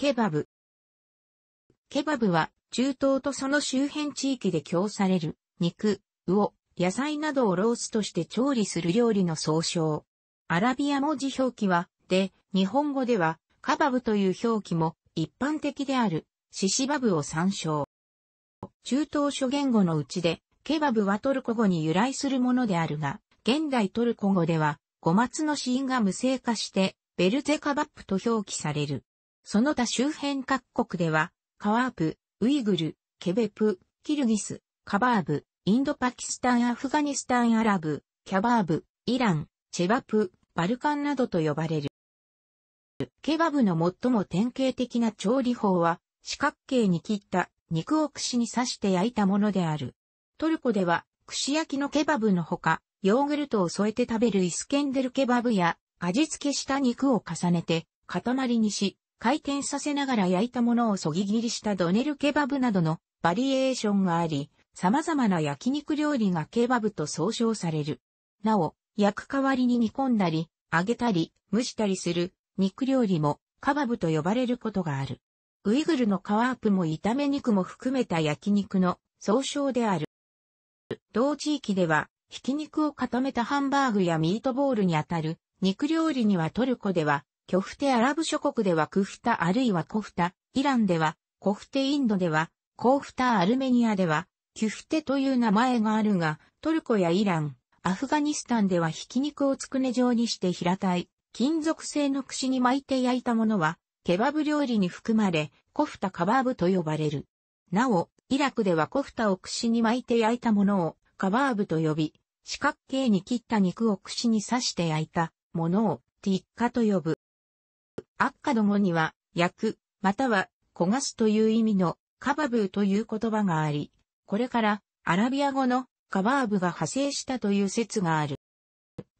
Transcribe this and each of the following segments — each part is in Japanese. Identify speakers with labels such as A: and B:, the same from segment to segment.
A: ケバブ。ケバブは、中東とその周辺地域で供される、肉、魚、野菜などをロースとして調理する料理の総称。アラビア文字表記は、で、日本語では、カバブという表記も一般的である、シシバブを参照。中東諸言語のうちで、ケバブはトルコ語に由来するものであるが、現代トルコ語では、5。末の死因が無声化して、ベルゼカバップと表記される。その他周辺各国では、カワープ、ウイグル、ケベプ、キルギス、カバーブ、インドパキスタンアフガニスタンアラブ、キャバーブ、イラン、チェバプ、バルカンなどと呼ばれる。ケバブの最も典型的な調理法は、四角形に切った肉を串に刺して焼いたものである。トルコでは、串焼きのケバブのほか、ヨーグルトを添えて食べるイスケンデルケバブや、味付けした肉を重ねて、塊にし、回転させながら焼いたものをそぎ切りしたドネルケバブなどのバリエーションがあり、様々な焼肉料理がケバブと総称される。なお、焼く代わりに煮込んだり、揚げたり、蒸したりする肉料理もカバブと呼ばれることがある。ウイグルのカワープも炒め肉も含めた焼肉の総称である。同地域では、ひき肉を固めたハンバーグやミートボールにあたる肉料理にはトルコではキ拒フテアラブ諸国ではクフタあるいはコフタ、イランでは、コフテインドでは、コフタアルメニアでは、キュフテという名前があるが、トルコやイラン、アフガニスタンではひき肉をつくね状にして平たい、金属製の串に巻いて焼いたものは、ケバブ料理に含まれ、コフタカバーブと呼ばれる。なお、イラクではコフタを串に巻いて焼いたものを、カバーブと呼び、四角形に切った肉を串に刺して焼いたものを、ティッカと呼ぶ。ッカどもには、焼く、または焦がすという意味のカバブーという言葉があり、これからアラビア語のカバーブが派生したという説がある。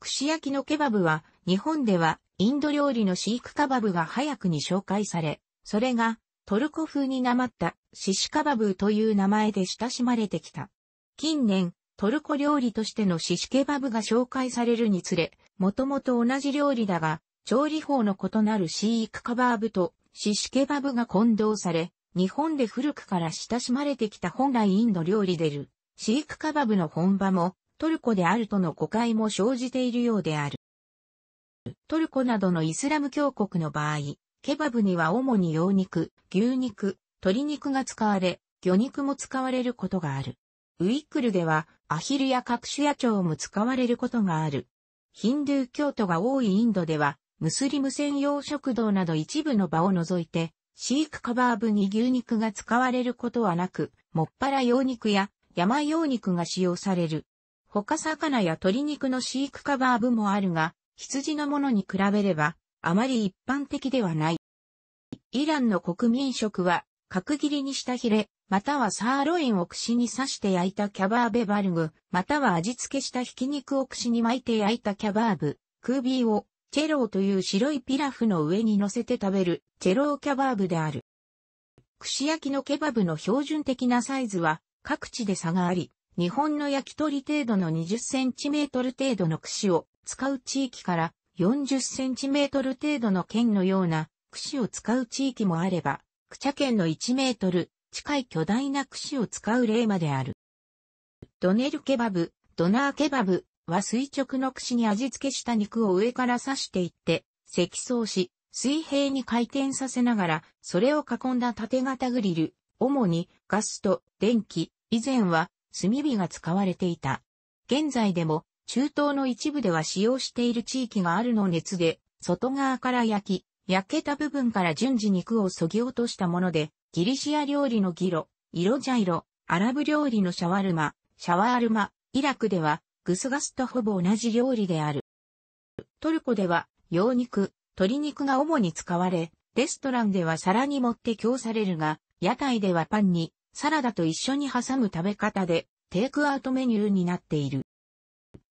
A: 串焼きのケバブは日本ではインド料理のシークカバブが早くに紹介され、それがトルコ風になまったシシカバブーという名前で親しまれてきた。近年、トルコ料理としてのシシケバブが紹介されるにつれ、もともと同じ料理だが、調理法の異なるシークカバーブとシシケバブが混同され、日本で古くから親しまれてきた本来インド料理でる、シークカバブの本場もトルコであるとの誤解も生じているようである。トルコなどのイスラム教国の場合、ケバブには主に羊肉、牛肉、鶏肉が使われ、魚肉も使われることがある。ウィックルではアヒルや各種野鳥も使われることがある。ヒンドゥー教徒が多いインドでは、ムスリム専用食堂など一部の場を除いて、飼育カバーブに牛肉が使われることはなく、もっぱら羊肉や山羊肉が使用される。他魚や鶏肉の飼育カバーブもあるが、羊のものに比べれば、あまり一般的ではない。イランの国民食は、角切りにしたヒレ、またはサーロインを串に刺して焼いたキャバーベバルグ、または味付けしたひき肉を串に巻いて焼いたキャバーブ、クービーをチェローという白いピラフの上に乗せて食べるチェローキャバーブである。串焼きのケバブの標準的なサイズは各地で差があり、日本の焼き鳥程度の20センチメートル程度の串を使う地域から40センチメートル程度の剣のような串を使う地域もあれば、クチャ県の1メートル近い巨大な串を使う例まである。ドネルケバブ、ドナーケバブ、は垂直の串に味付けした肉を上から刺していって、積層し、水平に回転させながら、それを囲んだ縦型グリル、主にガスと電気、以前は炭火が使われていた。現在でも中東の一部では使用している地域があるの熱で、外側から焼き、焼けた部分から順次肉を削ぎ落としたもので、ギリシア料理のギロ、イロジャイロ、アラブ料理のシャワルマ、シャワールマ、イラクではグスガスとほぼ同じ料理である。トルコでは、羊肉、鶏肉が主に使われ、レストランでは皿に盛って供されるが、屋台ではパンにサラダと一緒に挟む食べ方で、テイクアウトメニューになっている。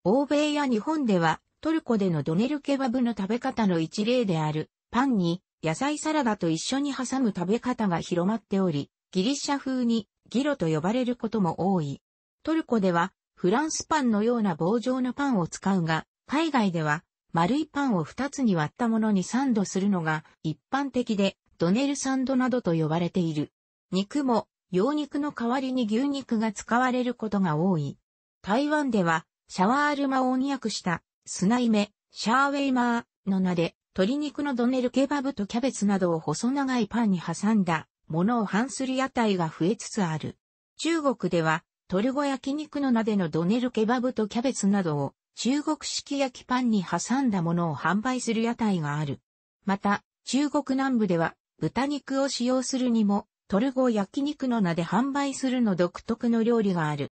A: 欧米や日本では、トルコでのドネルケバブの食べ方の一例である、パンに野菜サラダと一緒に挟む食べ方が広まっており、ギリシャ風にギロと呼ばれることも多い。トルコではフランスパンのような棒状のパンを使うが、海外では丸いパンを2つに割ったものにサンドするのが一般的で、ドネルサンドなどと呼ばれている。肉も、羊肉の代わりに牛肉が使われることが多い。台湾では、シャワールマを翻訳した、スナイメ、シャーウェイマーの名で、鶏肉のドネルケバブとキャベツなどを細長いパンに挟んだものを反する屋台が増えつつある。中国では、トルゴ焼肉の鍋のドネルケバブとキャベツなどを中国式焼きパンに挟んだものを販売する屋台がある。また、中国南部では豚肉を使用するにもトルゴ焼肉の名で販売するの独特の料理がある。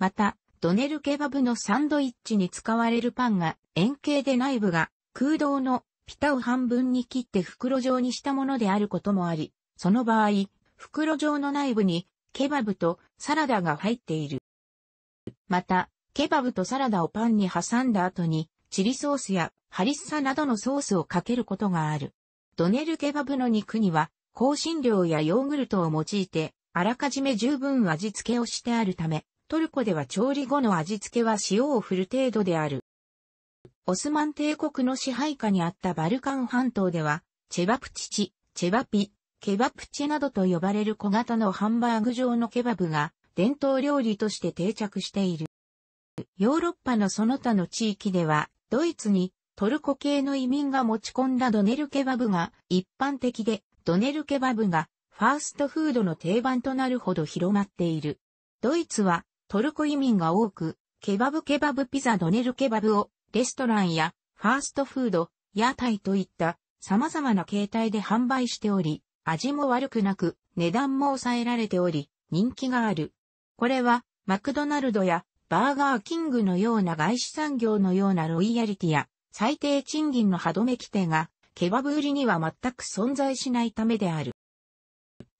A: また、ドネルケバブのサンドイッチに使われるパンが円形で内部が空洞のピタを半分に切って袋状にしたものであることもあり、その場合、袋状の内部にケバブとサラダが入っている。また、ケバブとサラダをパンに挟んだ後に、チリソースやハリッサなどのソースをかけることがある。ドネルケバブの肉には、香辛料やヨーグルトを用いて、あらかじめ十分味付けをしてあるため、トルコでは調理後の味付けは塩を振る程度である。オスマン帝国の支配下にあったバルカン半島では、チェバプチチ、チェバピ、ケバプチェなどと呼ばれる小型のハンバーグ状のケバブが伝統料理として定着している。ヨーロッパのその他の地域では、ドイツにトルコ系の移民が持ち込んだドネルケバブが一般的で、ドネルケバブがファーストフードの定番となるほど広まっている。ドイツはトルコ移民が多く、ケバブケバブピザドネルケバブをレストランやファーストフード、屋台といった様々な形態で販売しており、味も悪くなく、値段も抑えられており、人気がある。これは、マクドナルドや、バーガーキングのような外資産業のようなロイヤリティや、最低賃金の歯止め規定が、ケバブ売りには全く存在しないためである。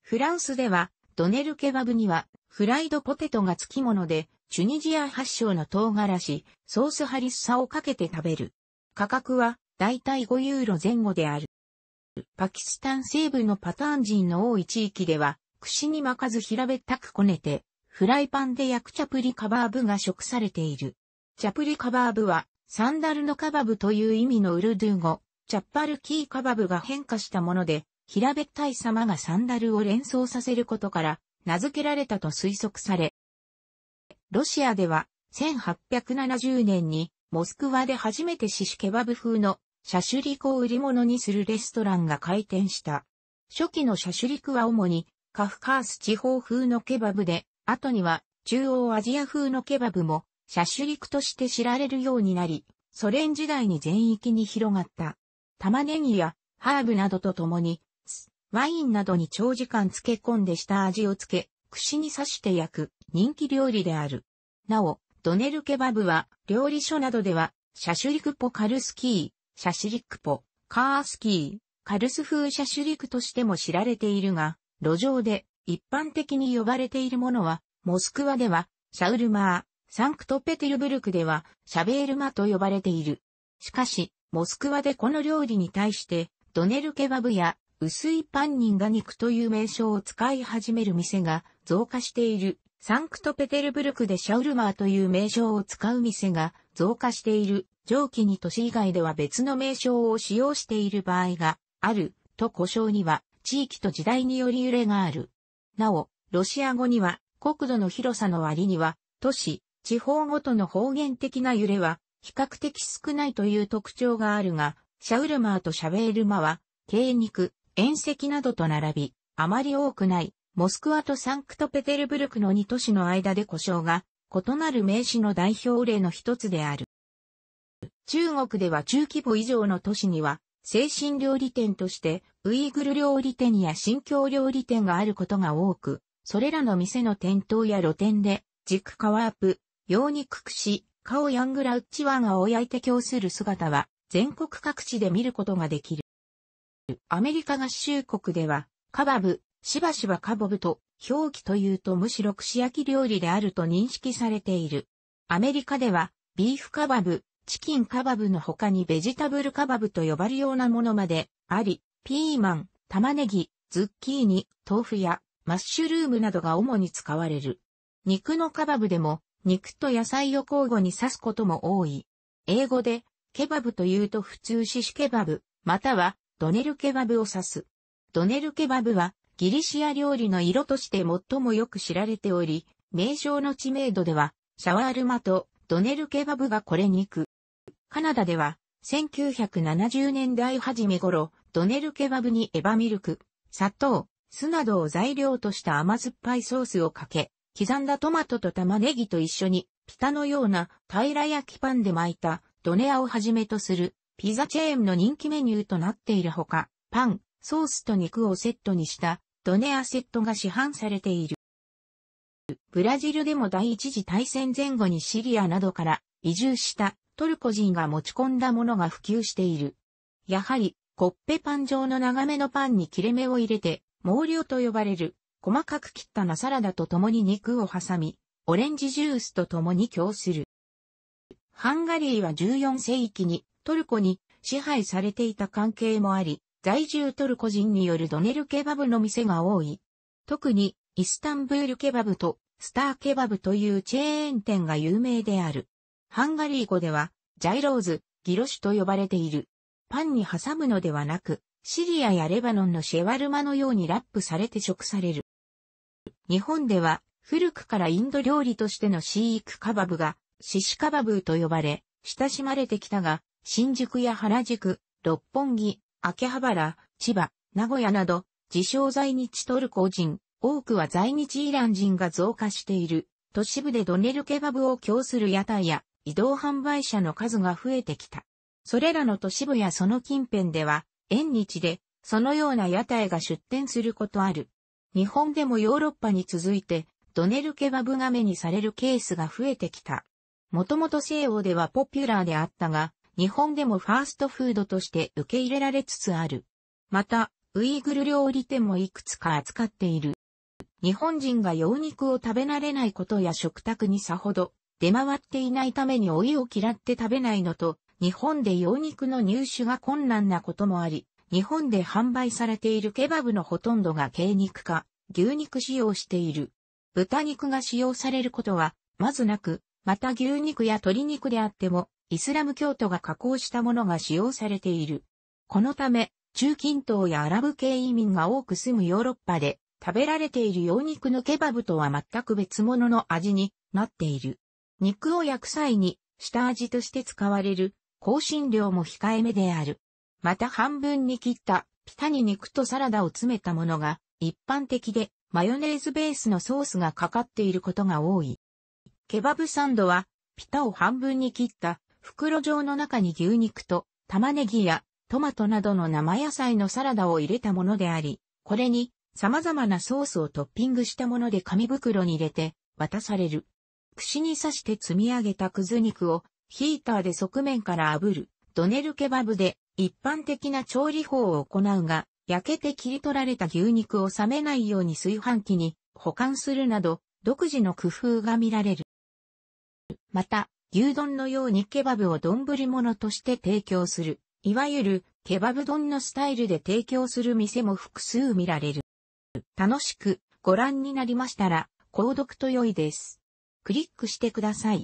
A: フランスでは、ドネルケバブには、フライドポテトが付き物で、チュニジア発祥の唐辛子、ソースハリッサをかけて食べる。価格は、だいたい5ユーロ前後である。パキスタン西部のパターン人の多い地域では、串に巻かず平べったくこねて、フライパンで焼くチャプリカバーブが食されている。チャプリカバーブは、サンダルのカバブという意味のウルドゥー語、チャッパルキーカバブが変化したもので、平べったい様がサンダルを連想させることから、名付けられたと推測され、ロシアでは、1870年に、モスクワで初めてシシケバブ風の車種陸を売り物にするレストランが開店した。初期の車種陸は主にカフカース地方風のケバブで、後には中央アジア風のケバブも車種陸として知られるようになり、ソ連時代に全域に広がった。玉ねぎやハーブなどと共に、ワインなどに長時間漬け込んで下味をつけ、串に刺して焼く人気料理である。なお、ドネルケバブは料理書などでは、シャシュリクポカルスキー。シャシリックポ、カースキー、カルス風シャシュリクとしても知られているが、路上で一般的に呼ばれているものは、モスクワでは、シャウルマー、サンクトペテルブルクでは、シャベールマと呼ばれている。しかし、モスクワでこの料理に対して、ドネルケバブや、薄いパンニンガ肉という名称を使い始める店が増加している。サンクトペテルブルクでシャウルマーという名称を使う店が増加している。上記に都市以外では別の名称を使用している場合があると故障には地域と時代により揺れがある。なお、ロシア語には国土の広さの割には都市、地方ごとの方言的な揺れは比較的少ないという特徴があるが、シャウルマーとシャベールマは、軽肉、縁石などと並び、あまり多くない、モスクワとサンクトペテルブルクの2都市の間で故障が、異なる名詞の代表例の一つである。中国では中規模以上の都市には、精神料理店として、ウイグル料理店や新疆料理店があることが多く、それらの店の店頭や露店で、軸カワープ、洋肉串、カオヤングラウッチワンを焼いて供する姿は、全国各地で見ることができる。アメリカ合衆国では、カバブ、しばしばカボブと表記というとむしろ串焼き料理であると認識されている。アメリカでは、ビーフカバブ、チキンカバブの他にベジタブルカバブと呼ばれるようなものまであり、ピーマン、玉ねぎ、ズッキーニ、豆腐やマッシュルームなどが主に使われる。肉のカバブでも肉と野菜を交互に刺すことも多い。英語でケバブというと普通シシケバブ、またはドネルケバブを刺す。ドネルケバブはギリシア料理の色として最もよく知られており、名称の知名度ではシャワールマとドネルケバブがこれに行カナダでは、1970年代初め頃、ドネルケバブにエバミルク、砂糖、酢などを材料とした甘酸っぱいソースをかけ、刻んだトマトと玉ねぎと一緒に、ピタのような平ら焼きパンで巻いたドネアをはじめとするピザチェーンの人気メニューとなっているほか、パン、ソースと肉をセットにしたドネアセットが市販されている。ブラジルでも第一次大戦前後にシリアなどから移住したトルコ人が持ち込んだものが普及している。やはり、コッペパン状の長めのパンに切れ目を入れて、毛量と呼ばれる、細かく切ったなサラダと共に肉を挟み、オレンジジュースと共に供する。ハンガリーは14世紀にトルコに支配されていた関係もあり、在住トルコ人によるドネルケバブの店が多い。特にイスタンブールケバブとスターケバブというチェーン店が有名である。ハンガリー語では、ジャイローズ、ギロシュと呼ばれている。パンに挟むのではなく、シリアやレバノンのシェワルマのようにラップされて食される。日本では、古くからインド料理としてのシークカバブが、シシカバブーと呼ばれ、親しまれてきたが、新宿や原宿、六本木、秋葉原、千葉、名古屋など、自称在日トルコ人、多くは在日イラン人が増加している、都市部でドネルケバブを供する屋台や、移動販売車の数が増えてきた。それらの都市部やその近辺では、縁日で、そのような屋台が出店することある。日本でもヨーロッパに続いて、ドネルケバブが目にされるケースが増えてきた。もともと西欧ではポピュラーであったが、日本でもファーストフードとして受け入れられつつある。また、ウイグル料理店もいくつか扱っている。日本人が羊肉を食べ慣れないことや食卓にさほど出回っていないために老いを嫌って食べないのと、日本で洋肉の入手が困難なこともあり、日本で販売されているケバブのほとんどが鶏肉か牛肉使用している。豚肉が使用されることは、まずなく、また牛肉や鶏肉であっても、イスラム教徒が加工したものが使用されている。このため、中近東やアラブ系移民が多く住むヨーロッパで、食べられている羊肉のケバブとは全く別物の味になっている。肉を焼く際に下味として使われる香辛料も控えめである。また半分に切ったピタに肉とサラダを詰めたものが一般的でマヨネーズベースのソースがかかっていることが多い。ケバブサンドはピタを半分に切った袋状の中に牛肉と玉ねぎやトマトなどの生野菜のサラダを入れたものであり、これに様々なソースをトッピングしたもので紙袋に入れて渡される。串に刺して積み上げたくず肉をヒーターで側面から炙る、ドネルケバブで一般的な調理法を行うが、焼けて切り取られた牛肉を冷めないように炊飯器に保管するなど、独自の工夫が見られる。また、牛丼のようにケバブを丼物として提供する、いわゆるケバブ丼のスタイルで提供する店も複数見られる。楽しくご覧になりましたら、購読と良いです。クリックしてください。